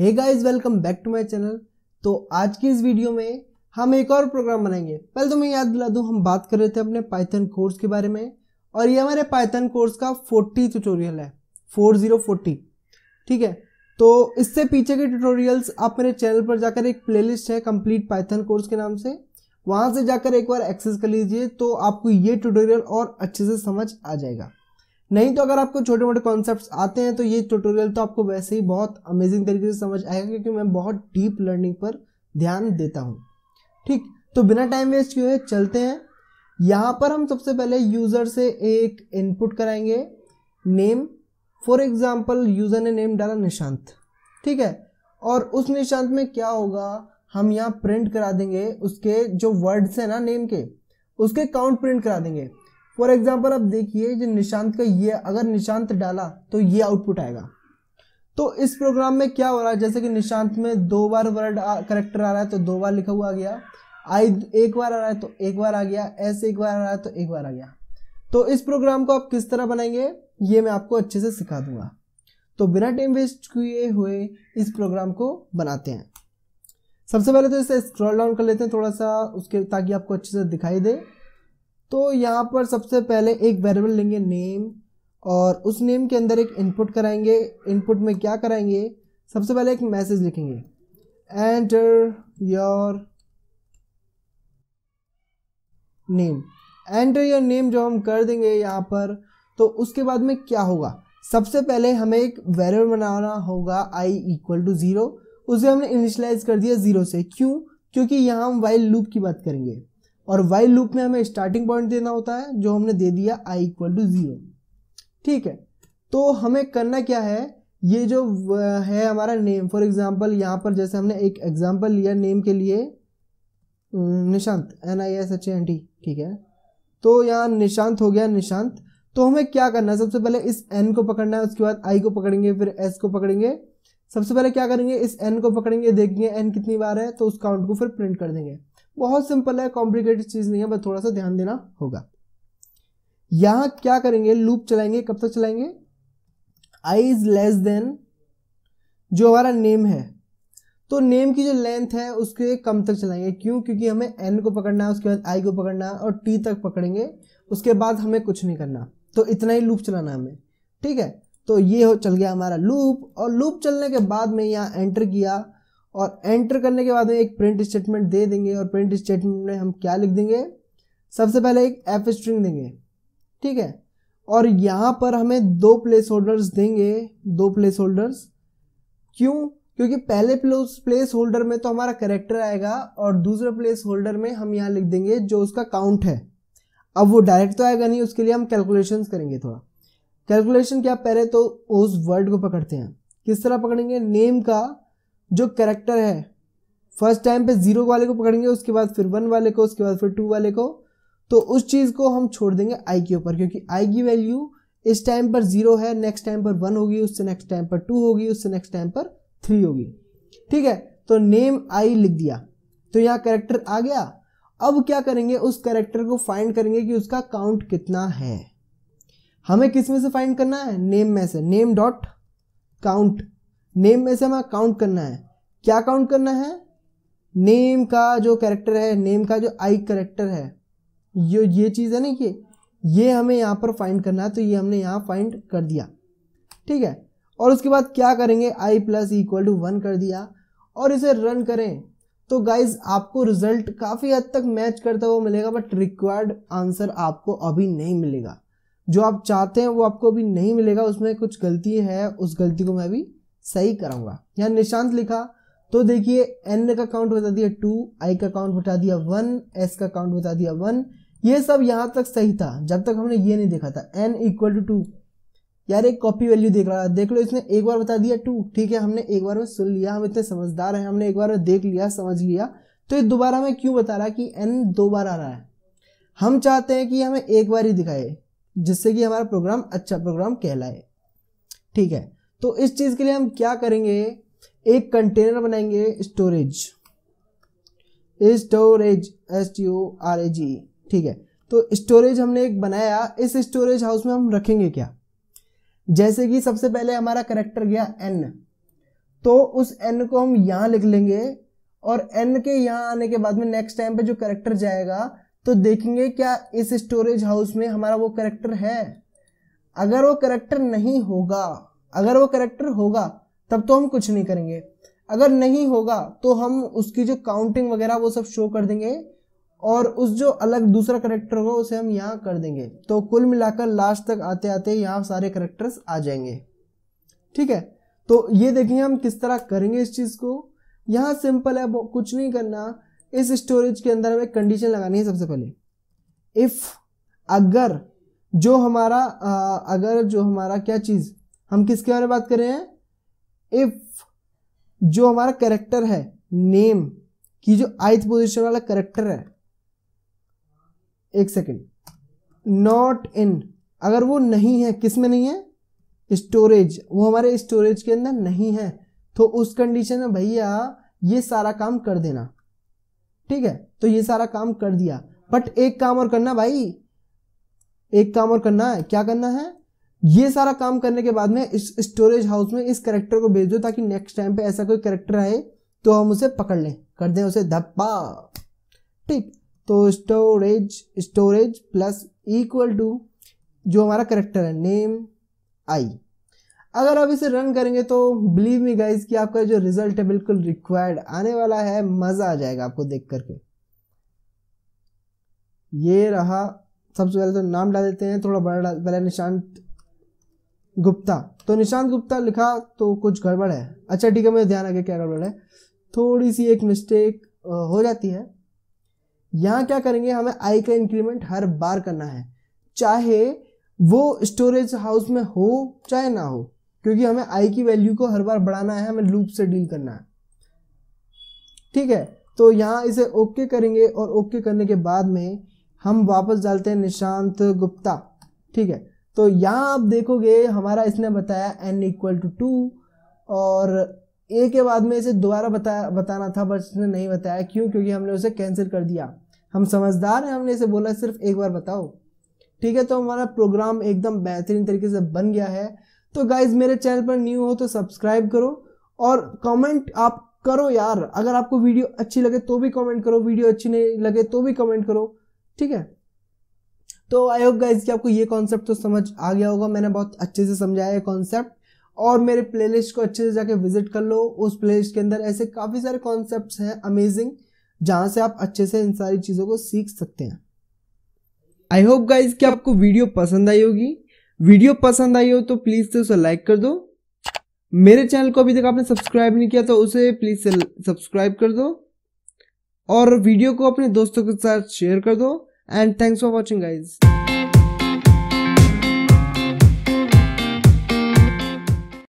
hey guys welcome back to my channel तो आज की इस वीडियो में हम एक और प्रोग्राम बनाएंगे पहले तो मैं याद दिला दूं हम बात कर रहे थे अपने पाइथन कोर्स के बारे में और ये हमारे पाइथन कोर्स का 40 ट्यूटोरियल है 4040 ठीक है तो इससे पीछे के ट्यूटोरियल्स आप मेरे चैनल पर जाकर एक प्ले है कम्प्लीट पाइथन कोर्स के नाम से वहाँ से जाकर एक बार एक्सेस कर लीजिए तो आपको ये ट्यूटोरियल और अच्छे से समझ आ जाएगा नहीं तो अगर आपको छोटे मोटे कॉन्सेप्ट आते हैं तो ये ट्यूटोरियल तो आपको वैसे ही बहुत अमेजिंग तरीके से समझ आएगा क्योंकि मैं बहुत डीप लर्निंग पर ध्यान देता हूँ ठीक तो बिना टाइम वेस्ट किए चलते हैं यहाँ पर हम सबसे पहले यूज़र से एक इनपुट कराएंगे नेम फॉर एग्जाम्पल यूज़र ने नेम डाला निशांत ठीक है और उस निशांत में क्या होगा हम यहाँ प्रिंट करा देंगे उसके जो वर्ड्स हैं ना नेम के उसके काउंट प्रिंट करा देंगे फॉर एग्जाम्पल आप देखिए जो निशांत का ये अगर निशांत डाला तो ये आउटपुट आएगा तो इस प्रोग्राम में क्या हो रहा है जैसे कि निशांत में दो बार वर्ड करेक्टर आ रहा है तो दो बार लिखा हुआ आ गया आई एक बार आ रहा है तो एक बार आ गया ऐसे एक बार आ रहा है तो एक बार आ गया तो इस प्रोग्राम को आप किस तरह बनाएंगे ये मैं आपको अच्छे से सिखा दूंगा तो बिना टाइम वेस्ट किए हुए इस प्रोग्राम को बनाते हैं सबसे पहले तो इसे स्क्रॉल डाउन कर लेते हैं थोड़ा सा उसके ताकि आपको अच्छे से दिखाई दे तो यहाँ पर सबसे पहले एक वेरिएबल लेंगे नेम और उस नेम के अंदर एक इनपुट कराएंगे इनपुट में क्या कराएंगे सबसे पहले एक मैसेज लिखेंगे enter your name enter your name जो हम कर देंगे यहाँ पर तो उसके बाद में क्या होगा सबसे पहले हमें एक वेरिएबल बनाना होगा आई इक्वल टू ज़ीरो उसे हमने इनिशलाइज कर दिया ज़ीरो से क्यों क्योंकि यहाँ हम वाइल लूप की बात करेंगे और वाइल लूप में हमें स्टार्टिंग पॉइंट देना होता है जो हमने दे दिया आई इक्वल टू जीरो ठीक है तो हमें करना क्या है ये जो है हमारा नेम फॉर एग्जाम्पल यहाँ पर जैसे हमने एक एग्जाम्पल लिया नेम के लिए Nishant N I S H N T ठीक है तो यहाँ निशांत हो गया निशांत तो हमें क्या करना है सबसे पहले इस एन को पकड़ना है उसके बाद आई को पकड़ेंगे फिर एस को पकड़ेंगे सबसे पहले क्या करेंगे इस एन को पकड़ेंगे देखेंगे एन कितनी बार है तो उस काउंट को फिर प्रिंट कर देंगे बहुत सिंपल है कॉम्प्लिकेटेड चीज़ नहीं है बस थोड़ा सा ध्यान देना होगा यहां क्या करेंगे लूप चलाएंगे कब तक चलाएंगे आई इज लेस देन जो हमारा नेम है तो नेम की जो लेंथ है उसके कम तक चलाएंगे क्यों क्योंकि हमें एन को पकड़ना है उसके बाद आई को पकड़ना है और टी तक पकड़ेंगे उसके बाद हमें कुछ नहीं करना तो इतना ही लूप चलाना हमें ठीक है तो ये हो चल गया हमारा लूप और लूप चलने के बाद में यहाँ एंटर किया और एंटर करने के बाद एक प्रिंट स्टेटमेंट दे देंगे और प्रिंट स्टेटमेंट में हम क्या लिख देंगे सबसे पहले एक एफ स्ट्रिंग देंगे ठीक है और यहाँ पर हमें दो प्लेस होल्डर्स देंगे दो प्लेस होल्डर्स क्यों क्योंकि पहले प्लेस होल्डर में तो हमारा करेक्टर आएगा और दूसरे प्लेस होल्डर में हम यहाँ लिख देंगे जो उसका काउंट है अब वो डायरेक्ट तो आएगा नहीं उसके लिए हम कैलकुलेशन करेंगे थोड़ा कैलकुलेशन क्या पहले तो उस वर्ड को पकड़ते हैं किस तरह पकड़ेंगे नेम का जो करेक्टर है फर्स्ट टाइम पे जीरो वाले को पकड़ेंगे उसके बाद फिर वन वाले को उसके बाद फिर टू वाले को तो उस चीज़ को हम छोड़ देंगे आई के ऊपर क्योंकि आई की वैल्यू इस टाइम पर जीरो है नेक्स्ट टाइम पर वन होगी उससे नेक्स्ट टाइम पर टू होगी उससे नेक्स्ट टाइम पर थ्री होगी ठीक है तो नेम आई लिख दिया तो यहाँ करेक्टर आ गया अब क्या करेंगे उस करेक्टर को फाइंड करेंगे कि उसका काउंट कितना है हमें किस में से फाइंड करना है नेम में से नेम डॉट काउंट नेम में से हमें काउंट करना है क्या काउंट करना है नेम का जो कैरेक्टर है नेम का जो आई करेक्टर है ये ये चीज़ है ना ये ये हमें यहाँ पर फाइंड करना है तो ये हमने यहाँ फाइंड कर दिया ठीक है और उसके बाद क्या करेंगे I plus equal to one कर दिया और इसे रन करें तो गाइज आपको रिजल्ट काफ़ी हद तक मैच करता हुआ मिलेगा बट रिक्वायर्ड आंसर आपको अभी नहीं मिलेगा जो आप चाहते हैं वो आपको अभी नहीं मिलेगा उसमें कुछ गलती है उस गलती को मैं अभी सही कराऊंगा यहाँ निशांत लिखा तो देखिए एन का काउंट बता दिया टू आई का काउंट बता दिया वन एस का काउंट बता दिया वन ये सब यहाँ तक सही था जब तक हमने ये नहीं देखा था एन इक्वल टू टू यार एक कॉपी वैल्यू देख रहा है देख लो इसने एक बार बता दिया टू ठीक है हमने एक बार में सुन लिया हम इतने समझदार हैं हमने एक बार में देख लिया समझ लिया तो ये दोबारा हमें क्यों बता रहा है कि एन दो बार आ रहा है हम चाहते हैं कि हमें एक बार ही दिखाए जिससे कि हमारा प्रोग्राम अच्छा प्रोग्राम कहलाए ठीक है तो इस चीज़ के लिए हम क्या करेंगे एक कंटेनर बनाएंगे storage storage S T O R A G ठीक है तो स्टोरेज हमने एक बनाया इस स्टोरेज हाउस में हम रखेंगे क्या जैसे कि सबसे पहले हमारा करेक्टर गया एन तो उस एन को हम यहां लिख लेंगे और एन के यहां आने के बाद में नेक्स्ट टाइम पे जो करेक्टर जाएगा तो देखेंगे क्या इस स्टोरेज हाउस में हमारा वो करेक्टर है अगर वो करेक्टर नहीं होगा अगर वो करेक्टर होगा तब तो हम कुछ नहीं करेंगे अगर नहीं होगा तो हम उसकी जो काउंटिंग वगैरह वो सब शो कर देंगे और उस जो अलग दूसरा करेक्टर होगा उसे हम यहाँ कर देंगे तो कुल मिलाकर लास्ट तक आते आते यहाँ सारे करेक्टर्स आ जाएंगे ठीक है तो ये देखेंगे हम किस तरह करेंगे इस चीज़ को यहाँ सिंपल है कुछ नहीं करना इस स्टोरेज के अंदर हमें कंडीशन लगानी है सबसे पहले इफ़ अगर जो हमारा आ, अगर जो हमारा क्या चीज़ हम किसके बारे में बात कर रहे हैं इफ जो हमारा करेक्टर है नेम की जो आइथ पोजिशन वाला करेक्टर है एक सेकेंड नॉट इन अगर वो नहीं है किस में नहीं है स्टोरेज वो हमारे स्टोरेज के अंदर नहीं है तो उस कंडीशन में भैया ये सारा काम कर देना ठीक है तो ये सारा काम कर दिया बट एक काम और करना भाई एक काम और करना है क्या करना है ये सारा काम करने के बाद में इस स्टोरेज हाउस में इस करेक्टर को भेज दो ताकि नेक्स्ट टाइम पे ऐसा कोई करेक्टर आए तो हम उसे पकड़ लें कर दें उसे धप्पा ठीक तो storage storage plus equal to जो हमारा करेक्टर है नेम आई अगर आप इसे रन करेंगे तो बिलीव मी गाइज कि आपका जो रिजल्ट है बिल्कुल रिक्वायर्ड आने वाला है मज़ा आ जाएगा आपको देख करके ये रहा सबसे पहले तो नाम डाल देते हैं थोड़ा बड़ा पहले निशांत गुप्ता तो निशांत गुप्ता लिखा तो कुछ गड़बड़ है अच्छा ठीक है मेरे ध्यान आगे क्या गड़बड़ है थोड़ी सी एक मिस्टेक हो जाती है यहाँ क्या करेंगे हमें आई का इंक्रीमेंट हर बार करना है चाहे वो स्टोरेज हाउस में हो चाहे ना हो क्योंकि हमें आई की वैल्यू को हर बार बढ़ाना है हमें लूप से डील करना है ठीक है तो यहाँ इसे ओके करेंगे और ओके करने के बाद में हम वापस डालते हैं निशांत गुप्ता ठीक है तो यहाँ आप देखोगे हमारा इसने बताया एन इक्वल टू टू और ए के बाद में इसे दोबारा बताया बताना था बट इसने नहीं बताया क्यों क्योंकि हमने उसे कैंसिल कर दिया हम समझदार हैं हमने इसे बोला सिर्फ एक बार बताओ ठीक है तो हमारा प्रोग्राम एकदम बेहतरीन तरीके से बन गया है तो गाइज मेरे चैनल पर न्यू हो तो सब्सक्राइब करो और कमेंट आप करो यार अगर आपको वीडियो अच्छी लगे तो भी कमेंट करो वीडियो अच्छी नहीं लगे तो भी कमेंट करो ठीक है तो आई होप गाइज कि आपको ये कॉन्सेप्ट तो समझ आ गया होगा मैंने बहुत अच्छे से समझाया ये कॉन्सेप्ट और मेरे प्लेलिस्ट को अच्छे से जाके विजिट कर लो उस प्लेलिस्ट के अंदर ऐसे काफ़ी सारे कॉन्सेप्ट हैं अमेजिंग जहाँ से आप अच्छे से इन सारी चीज़ों को सीख सकते हैं आई होप गाइज कि आपको वीडियो पसंद आई होगी वीडियो पसंद आई हो तो प्लीज़ से उसे लाइक कर दो मेरे चैनल को अभी तक आपने सब्सक्राइब नहीं किया तो उसे प्लीज़ से सब्सक्राइब कर दो और वीडियो को अपने दोस्तों के साथ शेयर कर दो and thanks for watching guys